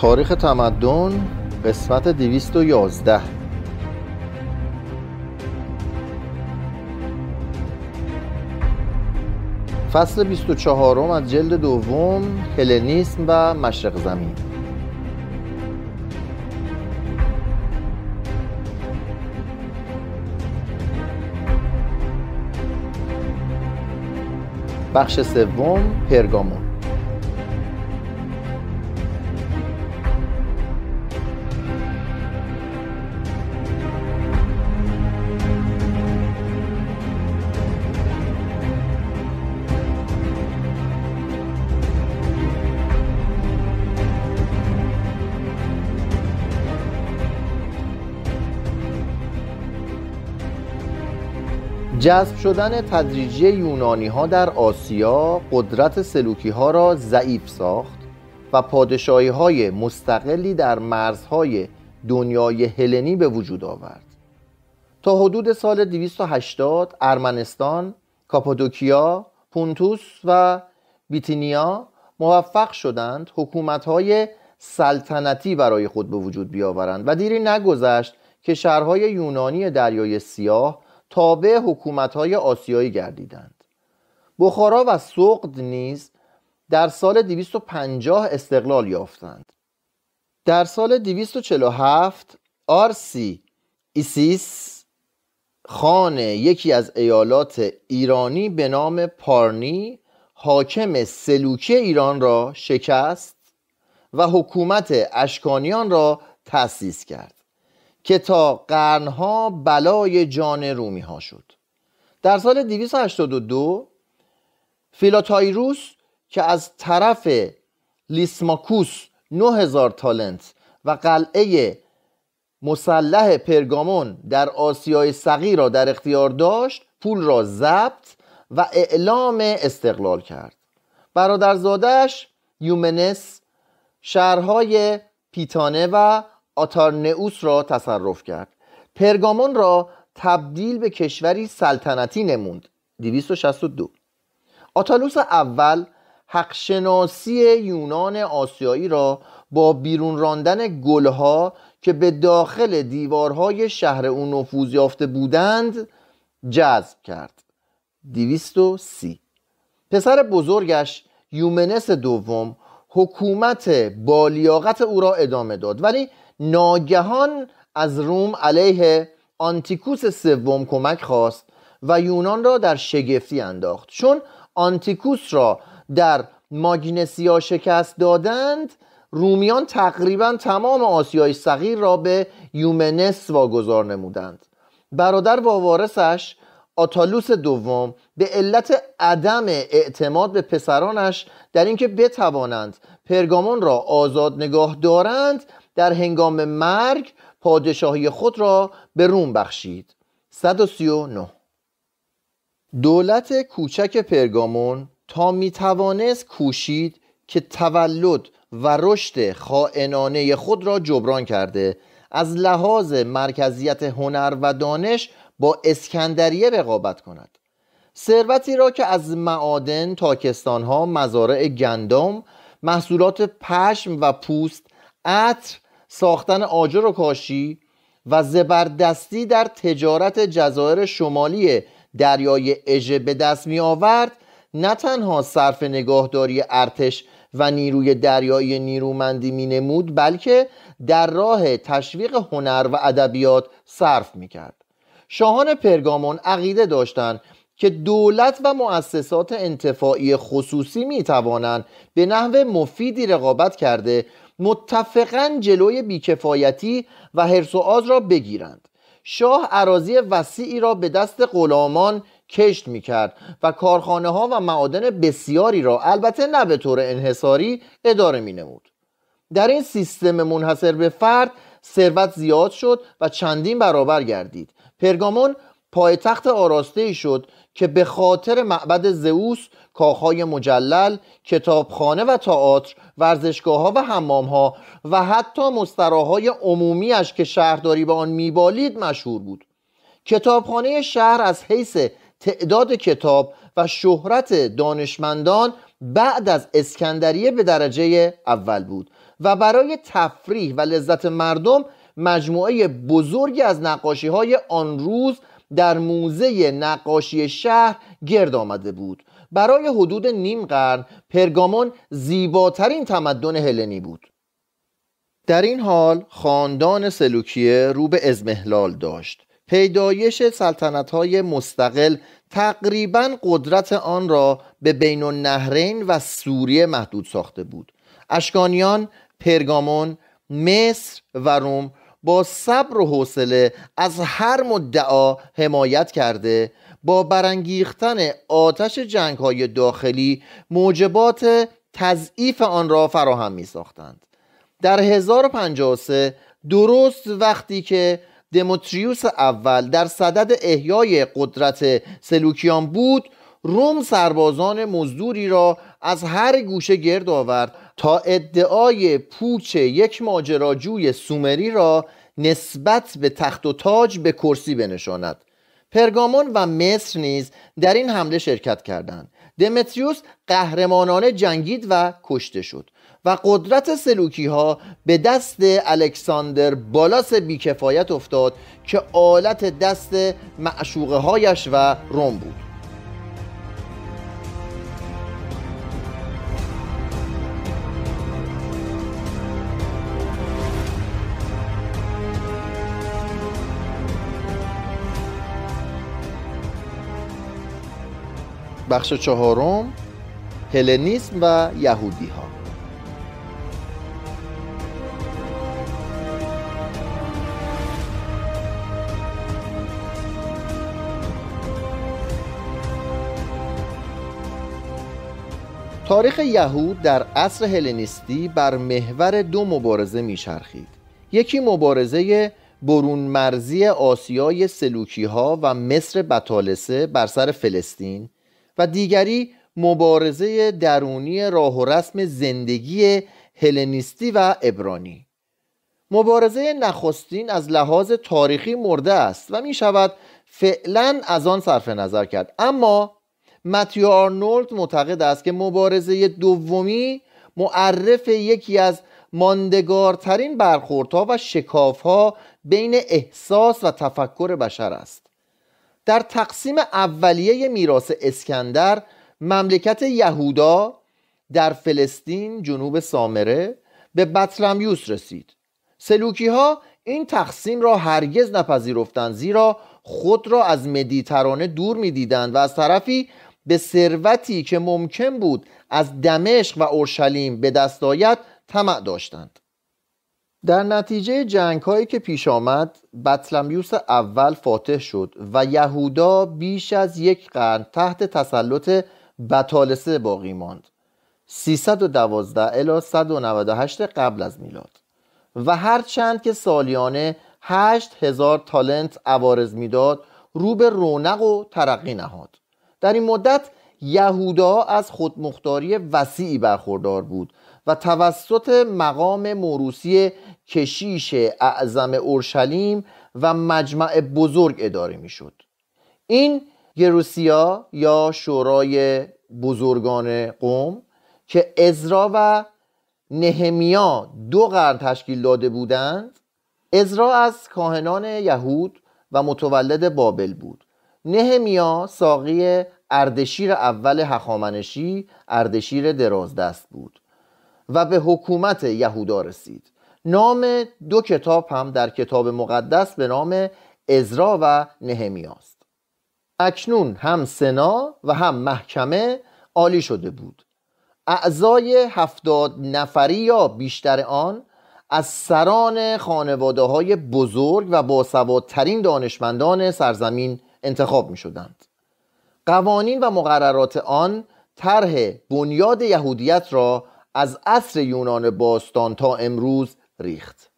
تاریخ تمدن قسمت 211 فصل 24 از جلد دوم هلنیسم و مشرق زمین بخش سوم پرگامون جذب شدن تدریجی یونانی ها در آسیا قدرت سلوکی ها را ضعیف ساخت و پادشاهی های مستقلی در مرزهای دنیای هلنی به وجود آورد تا حدود سال 280 ارمنستان، کاپادوکیا، پونتوس و بیتینیا موفق شدند های سلطنتی برای خود به وجود بیاورند و دیری نگذشت که شهرهای یونانی دریای سیاه تابع های آسیایی گردیدند بخارا و سقد نیز در سال 250 استقلال یافتند در سال 247 آرسی ایسیس خان یکی از ایالات ایرانی به نام پارنی حاکم سلوکی ایران را شکست و حکومت اشکانیان را تأسیس کرد که تا قرنها بلای جان رومی ها شد در سال 282 فیلاتایروس که از طرف لیسماکوس 9000 تالنت و قلعه مسلح پرگامون در آسیای صغیر را در اختیار داشت پول را ضبط و اعلام استقلال کرد برادرزادش یومنس شهرهای پیتانه و آتارنئوس را تصرف کرد پرگامون را تبدیل به کشوری سلطنتی نموند 262 آتالوس اول حقشناسی یونان آسیایی را با بیرون راندن گلها که به داخل دیوارهای شهر او نفوذ یافته بودند جذب کرد 230 پسر بزرگش یومنس دوم حکومت بالیاقت او را ادامه داد ولی ناگهان از روم علیه آنتیکوس سوم کمک خواست و یونان را در شگفتی انداخت چون آنتیکوس را در ماگنسیا شکست دادند رومیان تقریبا تمام آسیای صغیر را به یومنس واگذار نمودند برادر و وارثش آتالوس دوم به علت عدم اعتماد به پسرانش در اینکه بتوانند پرگامون را آزاد نگاه دارند در هنگام مرگ پادشاهی خود را به روم بخشید 139 دولت کوچک پرگامون تا میتوانست کوشید که تولد و رشد خائنانه خود را جبران کرده از لحاظ مرکزیت هنر و دانش با اسکندریه رقابت کند ثروتی را که از معادن، تاکستانها، مزارع گندم، محصولات پشم و پوست، عطر ساختن آجر و کاشی و زبردستی در تجارت جزایر شمالی دریای اژه به دست می آورد نه تنها صرف نگاهداری ارتش و نیروی دریایی نیرومندی می نمود بلکه در راه تشویق هنر و ادبیات صرف می کرد شاهان پرگامون عقیده داشتند که دولت و مؤسسات انتفاعی خصوصی می توانند به نحو مفیدی رقابت کرده متفقا جلوی بیکفایتی و حرس و آز را بگیرند شاه عراضی وسیعی را به دست غلامان کشت می کرد و کارخانه ها و معادن بسیاری را البته نه به طور انحصاری اداره می نمود. در این سیستم منحصر به فرد ثروت زیاد شد و چندین برابر گردید پرگامون پایتخت آراسته شد که به خاطر معبد زئوس، کاخهای مجلل، کتابخانه و تئاتر، ورزشگاه ها و حمام ها و حتی مستراهای عمومیش که شهرداری به آن میبالید مشهور بود. کتابخانه شهر از حیث تعداد کتاب و شهرت دانشمندان بعد از اسکندریه به درجه اول بود و برای تفریح و لذت مردم مجموعه بزرگی از نقاشی های آن روز در موزه نقاشی شهر گرد آمده بود برای حدود نیم قرن پرگامون زیباترین تمدن هلنی بود در این حال خاندان سلوکیه رو به ازمهلال داشت پیدایش سلطنت های مستقل تقریبا قدرت آن را به بین النهرین و سوریه محدود ساخته بود اشکانیان پرگامون مصر و روم با صبر و حوصله از هر مدعا حمایت کرده با برانگیختن آتش جنگ های داخلی موجبات تضعیف آن را فراهم می ساختند. در 1053 درست وقتی که دموتریوس اول در صدد احیای قدرت سلوکیان بود روم سربازان مزدوری را از هر گوشه گرد آورد تا ادعای پوچ یک ماجراجوی سومری را نسبت به تخت و تاج به کرسی بنشاند پرگامون و مصر نیز در این حمله شرکت کردند دمتریوس قهرمانانه جنگید و کشته شد و قدرت سلوکی ها به دست الکساندر بالاس بیکفایت افتاد که آلت دست معشوقه هایش و روم بود بخش چهارم هلنیسم و یهودی ها تاریخ یهود در عصر هلنیستی بر محور دو مبارزه میچرخید یکی مبارزه برون مرزی آسیای سلوکی ها و مصر بطالسه بر سر فلسطین و دیگری مبارزه درونی راه و رسم زندگی هلنیستی و ابرانی مبارزه نخستین از لحاظ تاریخی مرده است و می شود فعلا از آن صرف نظر کرد اما متیو آرنولد معتقد است که مبارزه دومی معرف یکی از ماندگارترین برخوردها و شکافها بین احساس و تفکر بشر است در تقسیم اولیه میراث اسکندر مملکت یهودا در فلسطین جنوب سامره به بطلمیوس رسید سلوکی ها این تقسیم را هرگز نپذیرفتند زیرا خود را از مدیترانه دور میدیدند و از طرفی به ثروتی که ممکن بود از دمشق و اورشلیم به دست آید طمع داشتند در نتیجه جنگ هایی که پیش آمد بطلمیوس اول فاتح شد و یهودا بیش از یک قرن تحت تسلط بطالسه باقی ماند 312 الی 198 قبل از میلاد و هرچند که سالیانه 8000 تالنت عوارز میداد رو به رونق و ترقی نهاد در این مدت یهودا از خودمختاری وسیعی برخوردار بود توسط مقام موروسی کشیش اعظم اورشلیم و مجمع بزرگ اداره میشد این گروسیا یا شورای بزرگان قوم که ازرا و نهمیا دو قرن تشکیل داده بودند ازرا از کاهنان یهود و متولد بابل بود نهمیا ساقی اردشیر اول هخامنشی اردشیر درازدست بود و به حکومت یهودا رسید نام دو کتاب هم در کتاب مقدس به نام ازرا و نهمیاست اکنون هم سنا و هم محکمه عالی شده بود اعضای هفتاد نفری یا بیشتر آن از سران خانواده های بزرگ و باسوادترین دانشمندان سرزمین انتخاب می شدند. قوانین و مقررات آن طرح بنیاد یهودیت را از عصر یونان باستان تا امروز ریخت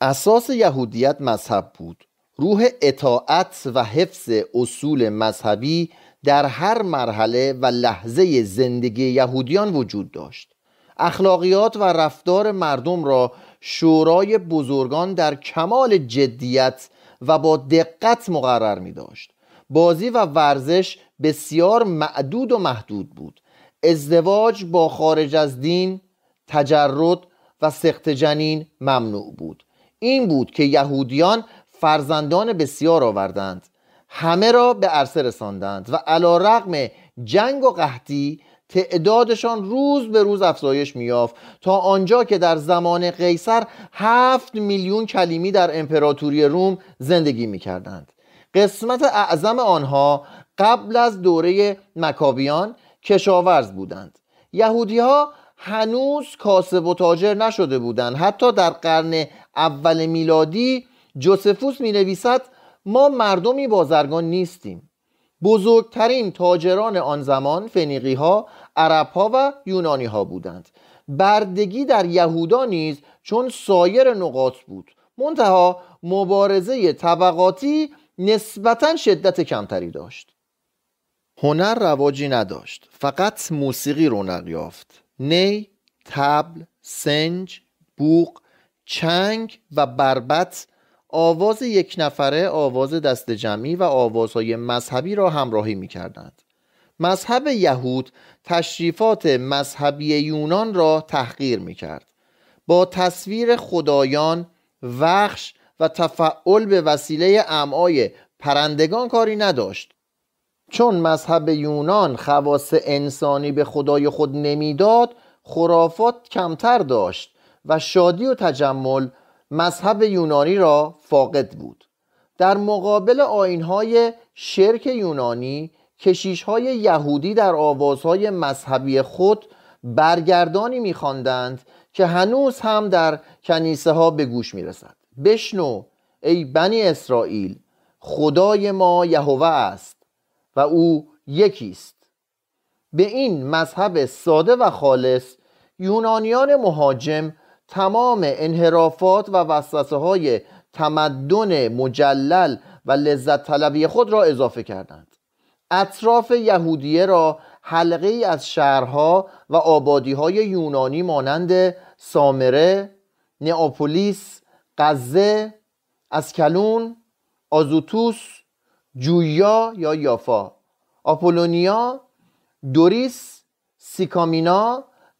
اساس یهودیت مذهب بود روح اطاعت و حفظ اصول مذهبی در هر مرحله و لحظه زندگی یهودیان وجود داشت اخلاقیات و رفتار مردم را شورای بزرگان در کمال جدیت و با دقت مقرر می داشت بازی و ورزش بسیار معدود و محدود بود ازدواج با خارج از دین تجرد و سخت جنین ممنوع بود این بود که یهودیان فرزندان بسیار آوردند همه را به عرصه رساندند و علا رقم جنگ و قحطی تعدادشان روز به روز افزایش میافت تا آنجا که در زمان قیصر هفت میلیون کلیمی در امپراتوری روم زندگی میکردند قسمت اعظم آنها قبل از دوره مکابیان کشاورز بودند یهودی ها هنوز کاسب و تاجر نشده بودند حتی در قرن اول میلادی جوسفوس می نویسد ما مردمی بازرگان نیستیم بزرگترین تاجران آن زمان فنیقی ها عرب ها و یونانی ها بودند بردگی در یهودا نیز چون سایر نقاط بود منتها مبارزه طبقاتی نسبتا شدت کمتری داشت هنر رواجی نداشت فقط موسیقی رونق یافت نی، تبل، سنج، بوق، چنگ و بربت آواز یک نفره، آواز دست جمعی و آوازهای مذهبی را همراهی می کردند. مذهب یهود تشریفات مذهبی یونان را تحقیر می کرد. با تصویر خدایان، وخش و تفعل به وسیله امعای پرندگان کاری نداشت چون مذهب یونان خواص انسانی به خدای خود نمیداد خرافات کمتر داشت و شادی و تجمل مذهب یونانی را فاقد بود در مقابل آینهای شرک یونانی کشیشهای یهودی در آوازهای مذهبی خود برگردانی میخواندند که هنوز هم در کنیسه ها به گوش میرسد بشنو ای بنی اسرائیل خدای ما یهوه است و او یکیست به این مذهب ساده و خالص یونانیان مهاجم تمام انحرافات و وسوسه های تمدن مجلل و لذت طلبی خود را اضافه کردند اطراف یهودیه را حلقه ای از شهرها و آبادی های یونانی مانند سامره، نئاپولیس، قزه، اسکلون، آزوتوس، جویا یا یافا آپولونیا دوریس سیکامینا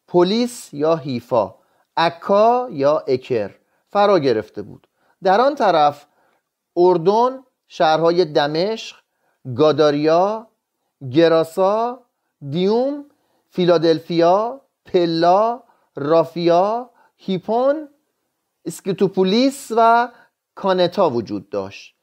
پولیس یا هیفا اکا یا اکر فرا گرفته بود در آن طرف اردن شهرهای دمشق گاداریا گراسا دیوم فیلادلفیا پلا رافیا هیپون اسکیتوپولیس و کانتا وجود داشت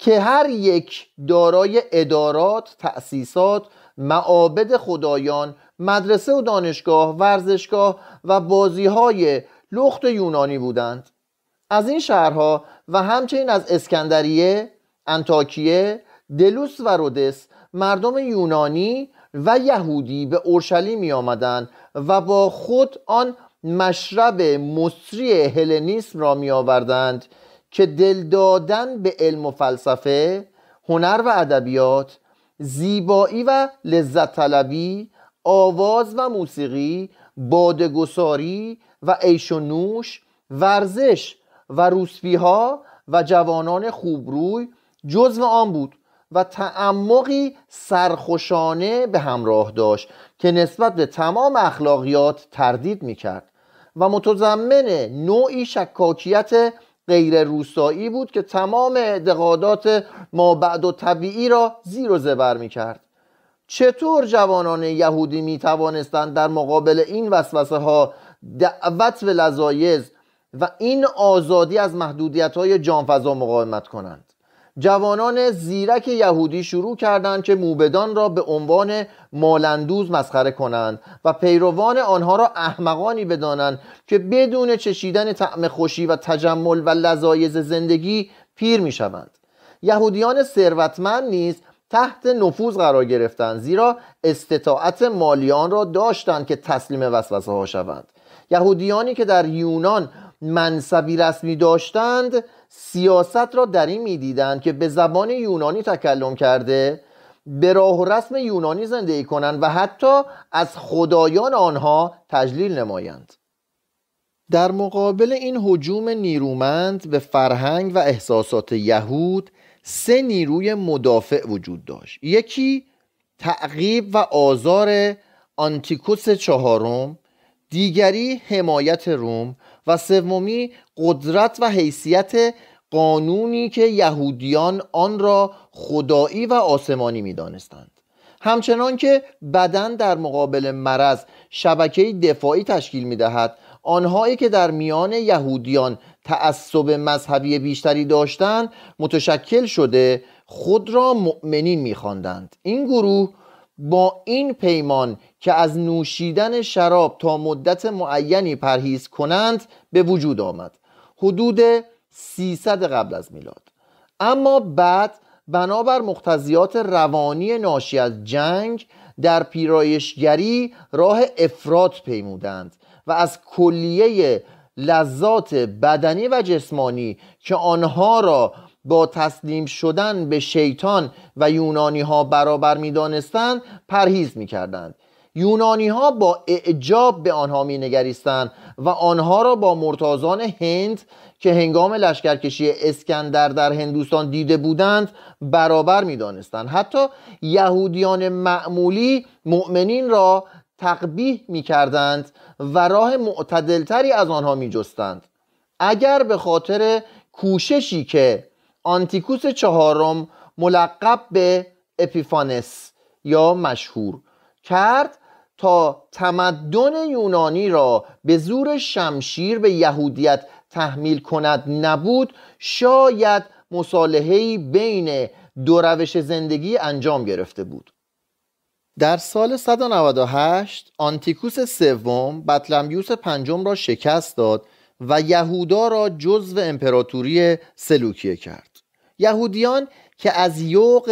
که هر یک دارای ادارات، تأسیسات، معابد خدایان، مدرسه و دانشگاه، ورزشگاه و بازیهای لخت یونانی بودند از این شهرها و همچنین از اسکندریه، انتاکیه، دلوس و رودس مردم یونانی و یهودی به اورشلیم می و با خود آن مشرب مصری هلنیسم را می آوردند که دل دادن به علم و فلسفه هنر و ادبیات زیبایی و لذت طلبی آواز و موسیقی بادگساری و عیش و نوش ورزش و روسفیها ها و جوانان خوبروی جزو آن بود و تعمقی سرخوشانه به همراه داشت که نسبت به تمام اخلاقیات تردید می کرد و متضمن نوعی شکاکیت غیر روستایی بود که تمام اعتقادات ما بعد و طبیعی را زیر و زبر می کرد چطور جوانان یهودی می توانستند در مقابل این وسوسه ها دعوت به لزایز و این آزادی از محدودیت های جانفضا مقاومت کنند جوانان زیرک یهودی شروع کردند که موبدان را به عنوان مالندوز مسخره کنند و پیروان آنها را احمقانی بدانند که بدون چشیدن طعم خوشی و تجمل و لذایز زندگی پیر می شوند یهودیان ثروتمند نیز تحت نفوذ قرار گرفتند زیرا استطاعت مالیان را داشتند که تسلیم وسوسه ها شوند یهودیانی که در یونان منصبی رسمی داشتند سیاست را در این میدیدند که به زبان یونانی تکلم کرده به راه و رسم یونانی زندگی کنند و حتی از خدایان آنها تجلیل نمایند در مقابل این حجوم نیرومند به فرهنگ و احساسات یهود سه نیروی مدافع وجود داشت یکی تعقیب و آزار آنتیکوس چهارم دیگری حمایت روم و سومی قدرت و حیثیت قانونی که یهودیان آن را خدایی و آسمانی دانستند همچنان که بدن در مقابل مرض شبکه دفاعی تشکیل دهد آنهایی که در میان یهودیان تعصب مذهبی بیشتری داشتند متشکل شده خود را مؤمنین میخواندند این گروه با این پیمان که از نوشیدن شراب تا مدت معینی پرهیز کنند به وجود آمد حدود 300 قبل از میلاد اما بعد بنابر مقتضیات روانی ناشی از جنگ در پیرایشگری راه افراد پیمودند و از کلیه لذات بدنی و جسمانی که آنها را با تسلیم شدن به شیطان و یونانی ها برابر می دانستند پرهیز می کردند یونانی ها با اعجاب به آنها می نگریستند و آنها را با مرتازان هند که هنگام لشکرکشی اسکندر در هندوستان دیده بودند برابر می دانستند حتی یهودیان معمولی مؤمنین را تقبیح می کردند و راه معتدلتری از آنها می جستند. اگر به خاطر کوششی که آنتیکوس چهارم ملقب به اپیفانس یا مشهور کرد تا تمدن یونانی را به زور شمشیر به یهودیت تحمیل کند نبود شاید مصالحه بین دو روش زندگی انجام گرفته بود در سال 198 آنتیکوس سوم بطلمیوس پنجم را شکست داد و یهودا را جزو امپراتوری سلوکیه کرد یهودیان که از یوق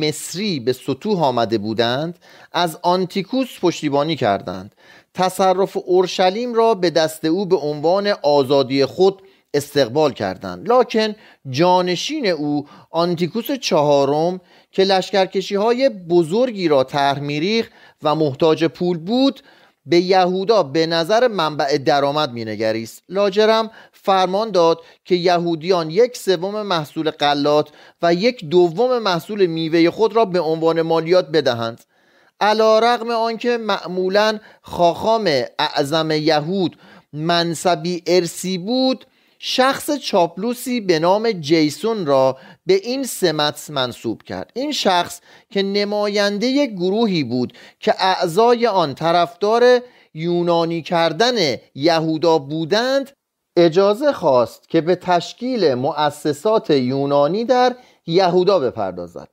مصری به سطوح آمده بودند از آنتیکوس پشتیبانی کردند تصرف اورشلیم را به دست او به عنوان آزادی خود استقبال کردند لکن جانشین او آنتیکوس چهارم که لشکرکشی های بزرگی را طرح و محتاج پول بود به یهودا به نظر منبع درآمد مینگریست لاجرم فرمان داد که یهودیان یک سوم محصول قلات و یک دوم محصول میوه خود را به عنوان مالیات بدهند علا رغم آنکه معمولا خاخام اعظم یهود منصبی ارسی بود شخص چاپلوسی به نام جیسون را به این سمت منصوب کرد این شخص که نماینده گروهی بود که اعضای آن طرفدار یونانی کردن یهودا بودند اجازه خواست که به تشکیل مؤسسات یونانی در یهودا بپردازد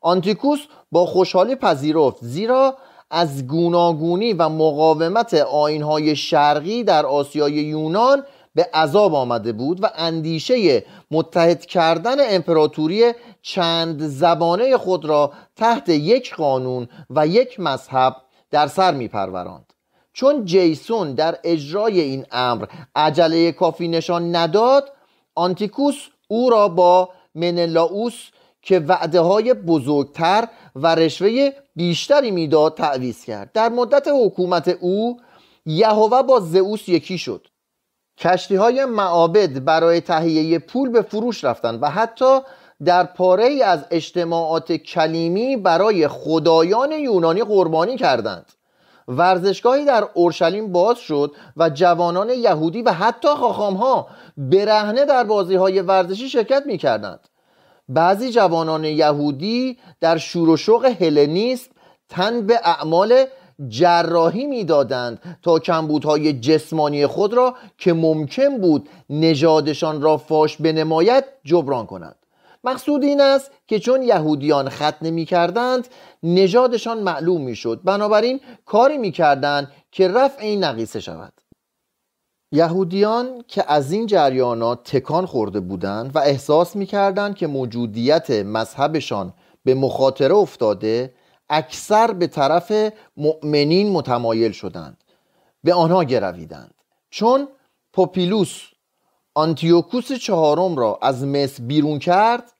آنتیکوس با خوشحالی پذیرفت زیرا از گوناگونی و مقاومت آینهای شرقی در آسیای یونان به عذاب آمده بود و اندیشه متحد کردن امپراتوری چند زبانه خود را تحت یک قانون و یک مذهب در سر می چون جیسون در اجرای این امر عجله کافی نشان نداد آنتیکوس او را با منلاوس که وعده های بزرگتر و رشوه بیشتری میداد تعویز کرد در مدت حکومت او یهوه با زئوس یکی شد کشتی های معابد برای تهیه پول به فروش رفتند و حتی در پاره ای از اجتماعات کلیمی برای خدایان یونانی قربانی کردند ورزشگاهی در اورشلیم باز شد و جوانان یهودی و حتی ها برهنه در بازی های ورزشی شرکت می کردند بعضی جوانان یهودی در شور و شوق هلنیسم تن به اعمال جراحی میدادند تا کمبودهای جسمانی خود را که ممکن بود نژادشان را فاش بنماید جبران کنند مقصود این است که چون یهودیان ختنه نمی کردند نژادشان معلوم می شد بنابراین کاری می کردند که رفع این نقیصه شود یهودیان که از این جریانات تکان خورده بودند و احساس می کردند که موجودیت مذهبشان به مخاطره افتاده اکثر به طرف مؤمنین متمایل شدند به آنها گرویدند چون پوپیلوس آنتیوکوس چهارم را از مصر بیرون کرد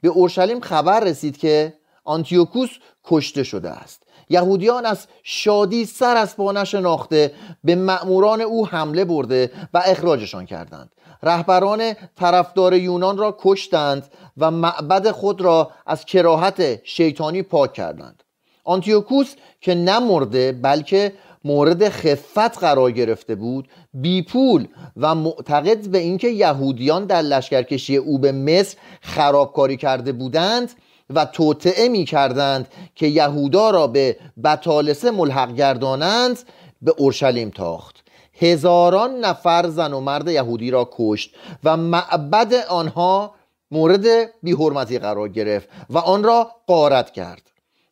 به اورشلیم خبر رسید که آنتیوکوس کشته شده است یهودیان از شادی سر از پا نشناخته به مأموران او حمله برده و اخراجشان کردند رهبران طرفدار یونان را کشتند و معبد خود را از کراهت شیطانی پاک کردند آنتیوکوس که نمرده بلکه مورد خفت قرار گرفته بود بیپول و معتقد به اینکه یهودیان در لشکرکشی او به مصر خرابکاری کرده بودند و توطعه می کردند که یهودا را به بتالسه ملحق گردانند به اورشلیم تاخت هزاران نفر زن و مرد یهودی را کشت و معبد آنها مورد بیحرمتی قرار گرفت و آن را قارت کرد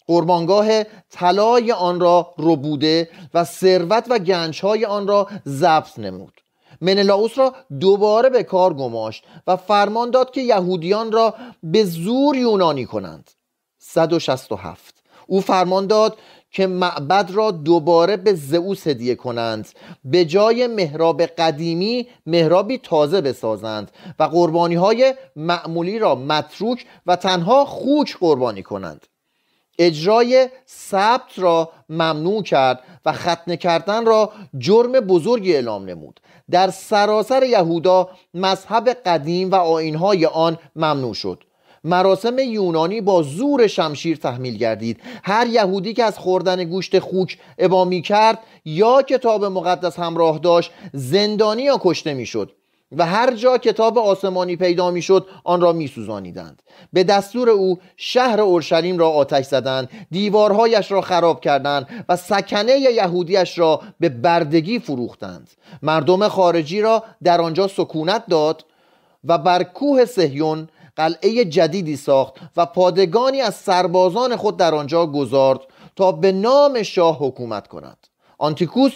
قربانگاه طلای آن را ربوده و ثروت و گنجهای آن را ضبط نمود منلاوس را دوباره به کار گماشت و فرمان داد که یهودیان را به زور یونانی کنند 167 او فرمان داد که معبد را دوباره به زئوس هدیه کنند به جای مهراب قدیمی مهرابی تازه بسازند و قربانی های معمولی را متروک و تنها خوک قربانی کنند اجرای ثبت را ممنوع کرد و ختنه کردن را جرم بزرگی اعلام نمود در سراسر یهودا مذهب قدیم و آینهای آن ممنوع شد مراسم یونانی با زور شمشیر تحمیل گردید هر یهودی که از خوردن گوشت خوک ابا کرد یا کتاب مقدس همراه داشت زندانی یا کشته میشد. و هر جا کتاب آسمانی پیدا میشد آن را میسوزانیدند به دستور او شهر اورشلیم را آتش زدند دیوارهایش را خراب کردند و سکنه یهودیش را به بردگی فروختند مردم خارجی را در آنجا سکونت داد و بر کوه سهیون قلعه جدیدی ساخت و پادگانی از سربازان خود در آنجا گذارد تا به نام شاه حکومت کند آنتیکوس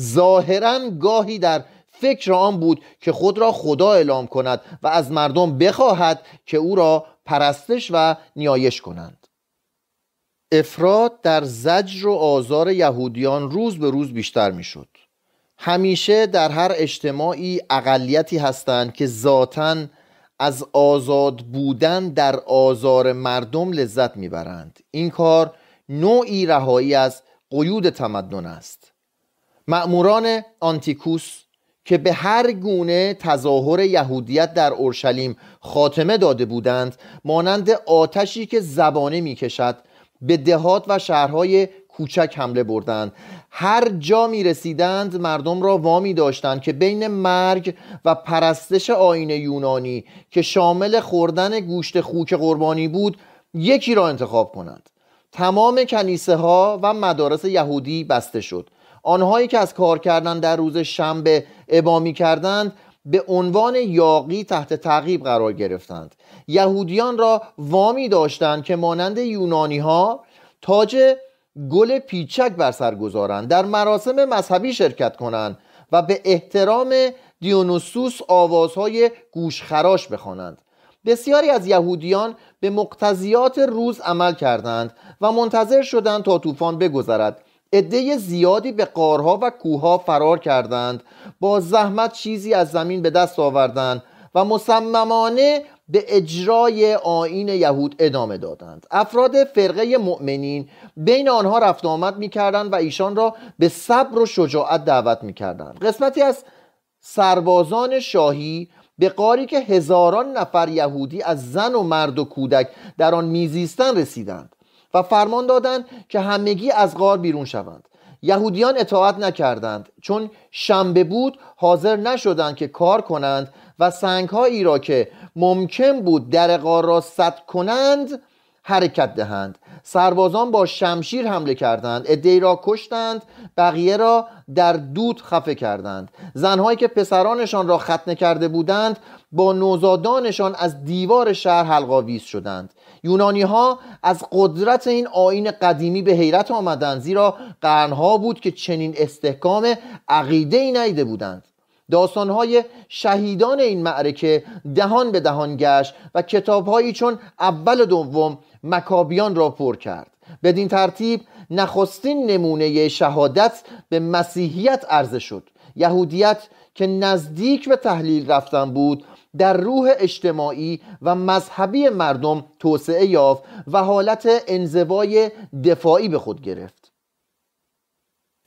ظاهرا گاهی در فکر آن بود که خود را خدا اعلام کند و از مردم بخواهد که او را پرستش و نیایش کنند افراد در زجر و آزار یهودیان روز به روز بیشتر میشد همیشه در هر اجتماعی اقلیتی هستند که ذاتا از آزاد بودن در آزار مردم لذت میبرند این کار نوعی رهایی از قیود تمدن است مأموران آنتیکوس که به هر گونه تظاهر یهودیت در اورشلیم خاتمه داده بودند مانند آتشی که زبانه میکشد به دهات و شهرهای کوچک حمله بردند هر جا می رسیدند مردم را وامی داشتند که بین مرگ و پرستش آین یونانی که شامل خوردن گوشت خوک قربانی بود یکی را انتخاب کنند تمام کنیسه ها و مدارس یهودی بسته شد آنهایی که از کار کردن در روز شنبه ابا کردند به عنوان یاقی تحت تعقیب قرار گرفتند یهودیان را وامی داشتند که مانند یونانی ها تاج گل پیچک بر سر گذارند در مراسم مذهبی شرکت کنند و به احترام دیونوسوس آوازهای گوشخراش بخوانند بسیاری از یهودیان به مقتضیات روز عمل کردند و منتظر شدند تا طوفان بگذرد عده زیادی به قارها و کوهها فرار کردند با زحمت چیزی از زمین به دست آوردند و مصممانه به اجرای آین یهود ادامه دادند افراد فرقه مؤمنین بین آنها رفت آمد می کردند و ایشان را به صبر و شجاعت دعوت می کردند قسمتی از سربازان شاهی به قاری که هزاران نفر یهودی از زن و مرد و کودک در آن میزیستن رسیدند و فرمان دادند که همگی از غار بیرون شوند یهودیان اطاعت نکردند چون شنبه بود حاضر نشدند که کار کنند و سنگهایی را که ممکن بود در غار را سد کنند حرکت دهند سربازان با شمشیر حمله کردند ادهی را کشتند بقیه را در دود خفه کردند زنهایی که پسرانشان را ختنه کرده بودند با نوزادانشان از دیوار شهر حلقاویز شدند یونانی ها از قدرت این آین قدیمی به حیرت آمدند زیرا قرنها بود که چنین استحکام عقیده ای بودند داستانهای شهیدان این معرکه دهان به دهان گشت و کتابهایی چون اول و دوم مکابیان را پر کرد بدین ترتیب نخستین نمونه شهادت به مسیحیت عرضه شد یهودیت که نزدیک به تحلیل رفتن بود در روح اجتماعی و مذهبی مردم توسعه یافت و حالت انزوای دفاعی به خود گرفت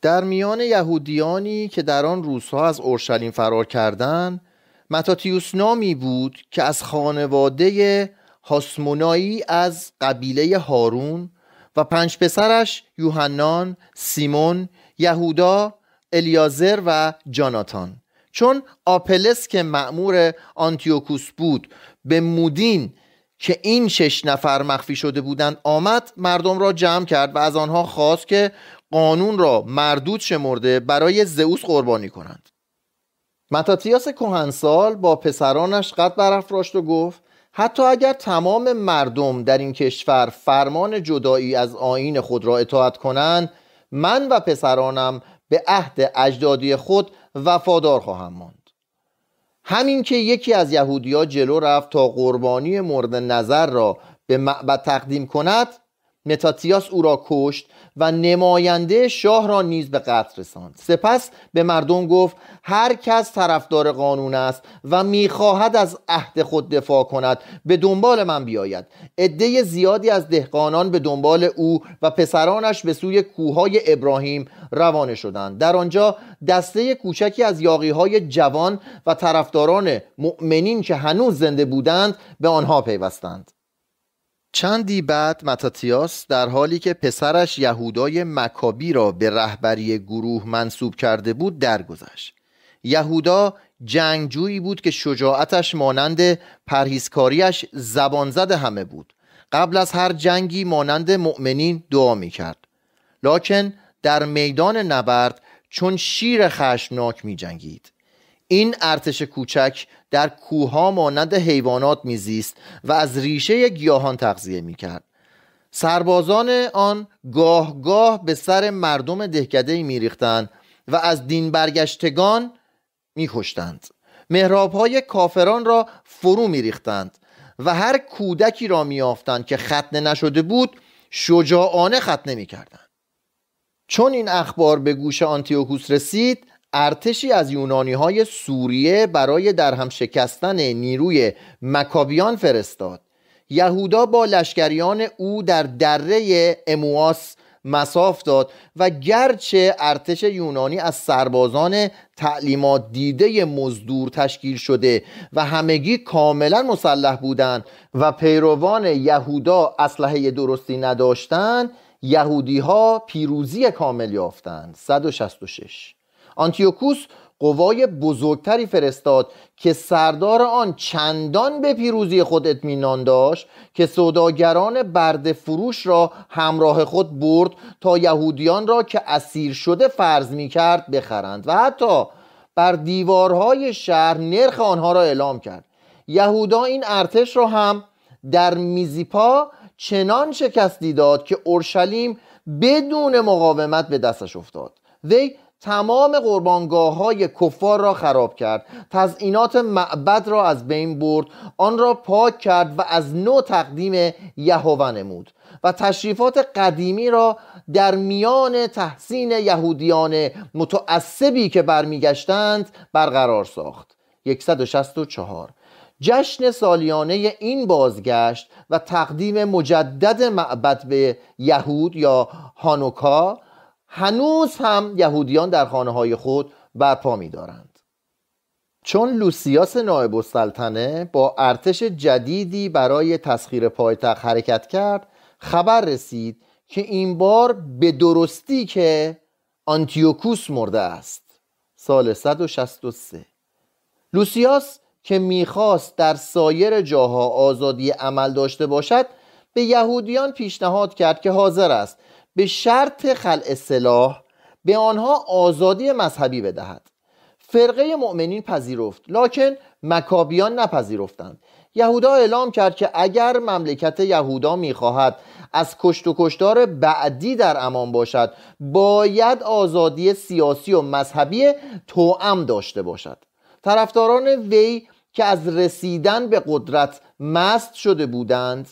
در میان یهودیانی که در آن روزها از اورشلیم فرار کردند متاتیوس نامی بود که از خانواده هاسمونایی از قبیله هارون و پنج پسرش یوحنان، سیمون، یهودا، الیازر و جاناتان چون آپلس که معمور آنتیوکوس بود به مودین که این شش نفر مخفی شده بودند آمد مردم را جمع کرد و از آنها خواست که قانون را مردود شمرده برای زئوس قربانی کنند متاتیاس کهنسال با پسرانش قد برافراشت و گفت حتی اگر تمام مردم در این کشور فرمان جدایی از آین خود را اطاعت کنند من و پسرانم به عهد اجدادی خود وفادار خواهم ماند همین که یکی از یهودیا جلو رفت تا قربانی مورد نظر را به معبد تقدیم کند متاتیاس او را کشت و نماینده شاه را نیز به قتل رساند سپس به مردم گفت هر کس طرفدار قانون است و میخواهد از عهد خود دفاع کند به دنبال من بیاید عده زیادی از دهقانان به دنبال او و پسرانش به سوی کوههای ابراهیم روانه شدند در آنجا دسته کوچکی از یاقیهای جوان و طرفداران مؤمنین که هنوز زنده بودند به آنها پیوستند چندی بعد متاتیاس در حالی که پسرش یهودای مکابی را به رهبری گروه منصوب کرده بود درگذشت. یهودا جنگجویی بود که شجاعتش مانند پرهیزکاریش زبانزد همه بود قبل از هر جنگی مانند مؤمنین دعا می کرد لکن در میدان نبرد چون شیر خشناک می جنگید. این ارتش کوچک در کوهها مانند حیوانات میزیست و از ریشه گیاهان تغذیه میکرد سربازان آن گاه گاه به سر مردم دهکده میریختند و از دین برگشتگان میکشتند مهراب های کافران را فرو میریختند و هر کودکی را میافتند که ختنه نشده بود شجاعانه ختنه میکردند چون این اخبار به گوش آنتیوکوس رسید ارتشی از یونانی های سوریه برای در هم شکستن نیروی مکابیان فرستاد یهودا با لشکریان او در دره امواس مساف داد و گرچه ارتش یونانی از سربازان تعلیمات دیده مزدور تشکیل شده و همگی کاملا مسلح بودند و پیروان یهودا اسلحه درستی نداشتند یهودی ها پیروزی کامل یافتند 166 آنتیوکوس قوای بزرگتری فرستاد که سردار آن چندان به پیروزی خود اطمینان داشت که سوداگران برد فروش را همراه خود برد تا یهودیان را که اسیر شده فرض می کرد بخرند و حتی بر دیوارهای شهر نرخ آنها را اعلام کرد یهودا این ارتش را هم در میزیپا چنان شکستی داد که اورشلیم بدون مقاومت به دستش افتاد وی تمام قربانگاه های کفار را خراب کرد تزئینات معبد را از بین برد آن را پاک کرد و از نو تقدیم یهوه نمود و تشریفات قدیمی را در میان تحسین یهودیان متعصبی که برمیگشتند برقرار ساخت 164 جشن سالیانه این بازگشت و تقدیم مجدد معبد به یهود یا هانوکا هنوز هم یهودیان در خانه های خود برپا می دارند. چون لوسیاس نایب السلطنه با ارتش جدیدی برای تسخیر پایتخت حرکت کرد خبر رسید که این بار به درستی که آنتیوکوس مرده است سال 163 لوسیاس که میخواست در سایر جاها آزادی عمل داشته باشد به یهودیان پیشنهاد کرد که حاضر است به شرط خلع سلاح به آنها آزادی مذهبی بدهد فرقه مؤمنین پذیرفت لکن مکابیان نپذیرفتند یهودا اعلام کرد که اگر مملکت یهودا میخواهد از کشت و کشتار بعدی در امان باشد باید آزادی سیاسی و مذهبی توأم داشته باشد طرفداران وی که از رسیدن به قدرت مست شده بودند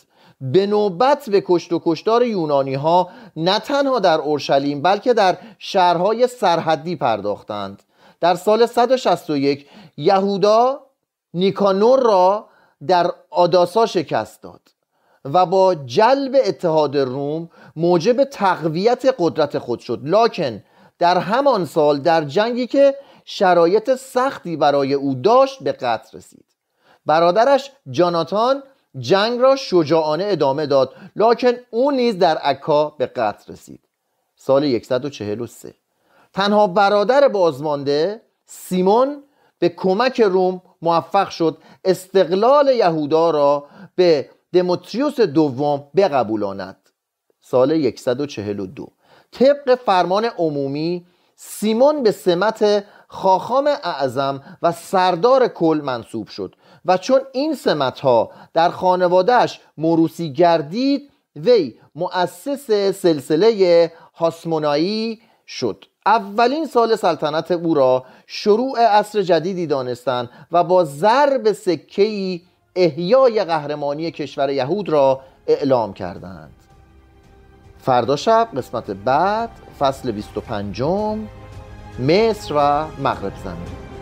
به نوبت به کشت و کشتار یونانی ها نه تنها در اورشلیم بلکه در شهرهای سرحدی پرداختند در سال 161 یهودا نیکانور را در آداسا شکست داد و با جلب اتحاد روم موجب تقویت قدرت خود شد لکن در همان سال در جنگی که شرایط سختی برای او داشت به قتل رسید برادرش جاناتان جنگ را شجاعانه ادامه داد لکن او نیز در عکا به قتل رسید سال 143 تنها برادر بازمانده سیمون به کمک روم موفق شد استقلال یهودا را به دموتریوس دوم بقبولاند سال 142 طبق فرمان عمومی سیمون به سمت خاخام اعظم و سردار کل منصوب شد و چون این سمت ها در خانوادهش موروسی گردید وی مؤسس سلسله هاسمونایی شد اولین سال سلطنت او را شروع عصر جدیدی دانستند و با ضرب سکه‌ای احیای قهرمانی کشور یهود را اعلام کردند فردا شب قسمت بعد فصل 25 مصر و مغرب زمین